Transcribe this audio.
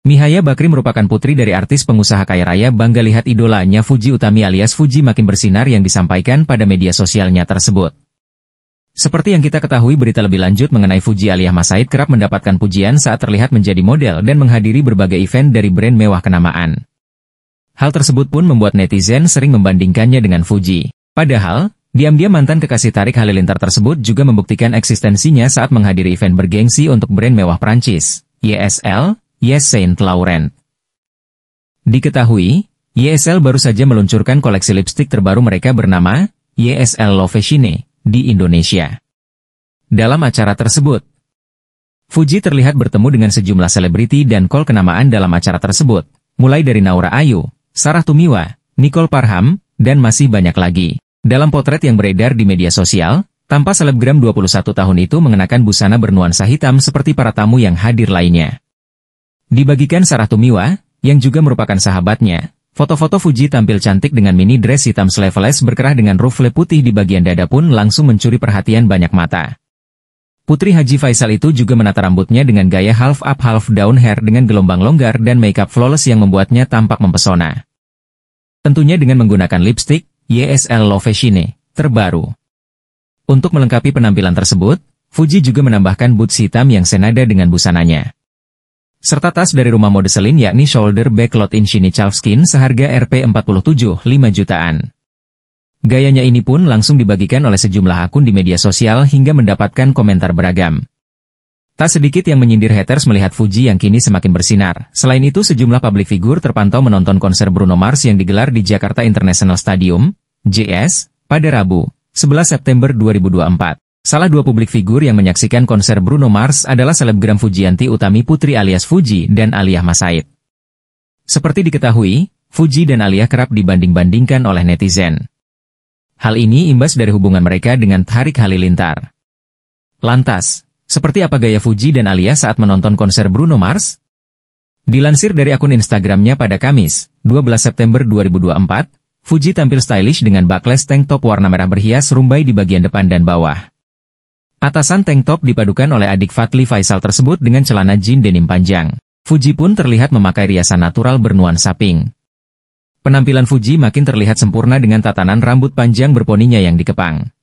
Mihaya Bakri merupakan putri dari artis pengusaha kaya raya bangga lihat idolanya Fuji Utami alias Fuji makin bersinar yang disampaikan pada media sosialnya tersebut. Seperti yang kita ketahui berita lebih lanjut mengenai Fuji alias Masaid kerap mendapatkan pujian saat terlihat menjadi model dan menghadiri berbagai event dari brand mewah kenamaan. Hal tersebut pun membuat netizen sering membandingkannya dengan Fuji. Padahal, diam-diam mantan kekasih Tarik Halilintar tersebut juga membuktikan eksistensinya saat menghadiri event bergengsi untuk brand mewah Prancis, YSL, Saint Laurent. Diketahui, YSL baru saja meluncurkan koleksi lipstik terbaru mereka bernama YSL Lovechine di Indonesia. Dalam acara tersebut, Fuji terlihat bertemu dengan sejumlah selebriti dan kol kenamaan dalam acara tersebut, mulai dari Naura Ayu, Sarah Tumiwa, Nicole Parham, dan masih banyak lagi. Dalam potret yang beredar di media sosial, tanpa selebgram 21 tahun itu mengenakan busana bernuansa hitam seperti para tamu yang hadir lainnya. Dibagikan Sarah Tumiwa, yang juga merupakan sahabatnya, foto-foto Fuji tampil cantik dengan mini dress hitam sleeveless berkerah dengan ruffle putih di bagian dada pun langsung mencuri perhatian banyak mata. Putri Haji Faisal itu juga menata rambutnya dengan gaya half up half down hair dengan gelombang longgar dan makeup flawless yang membuatnya tampak mempesona. Tentunya dengan menggunakan lipstick, YSL Loveshine, terbaru. Untuk melengkapi penampilan tersebut, Fuji juga menambahkan boots hitam yang senada dengan busananya serta tas dari rumah mode Celine yakni shoulder bag in Inchini Chalfskin seharga Rp47,5 jutaan. Gayanya ini pun langsung dibagikan oleh sejumlah akun di media sosial hingga mendapatkan komentar beragam. Tak sedikit yang menyindir haters melihat Fuji yang kini semakin bersinar. Selain itu sejumlah publik figur terpantau menonton konser Bruno Mars yang digelar di Jakarta International Stadium, JS, pada Rabu, 11 September 2024. Salah dua publik figur yang menyaksikan konser Bruno Mars adalah selebgram Fujianti Utami Putri alias Fuji dan Aliyah Masaid. Seperti diketahui, Fuji dan Aliyah kerap dibanding-bandingkan oleh netizen. Hal ini imbas dari hubungan mereka dengan Tarik Halilintar. Lantas, seperti apa gaya Fuji dan Aliyah saat menonton konser Bruno Mars? Dilansir dari akun Instagramnya pada Kamis, 12 September 2024, Fuji tampil stylish dengan backless tank top warna merah berhias rumbai di bagian depan dan bawah. Atasan tank top dipadukan oleh adik Fatli Faisal tersebut dengan celana jean denim panjang. Fuji pun terlihat memakai riasan natural bernuansa pink. Penampilan Fuji makin terlihat sempurna dengan tatanan rambut panjang berponinya yang dikepang.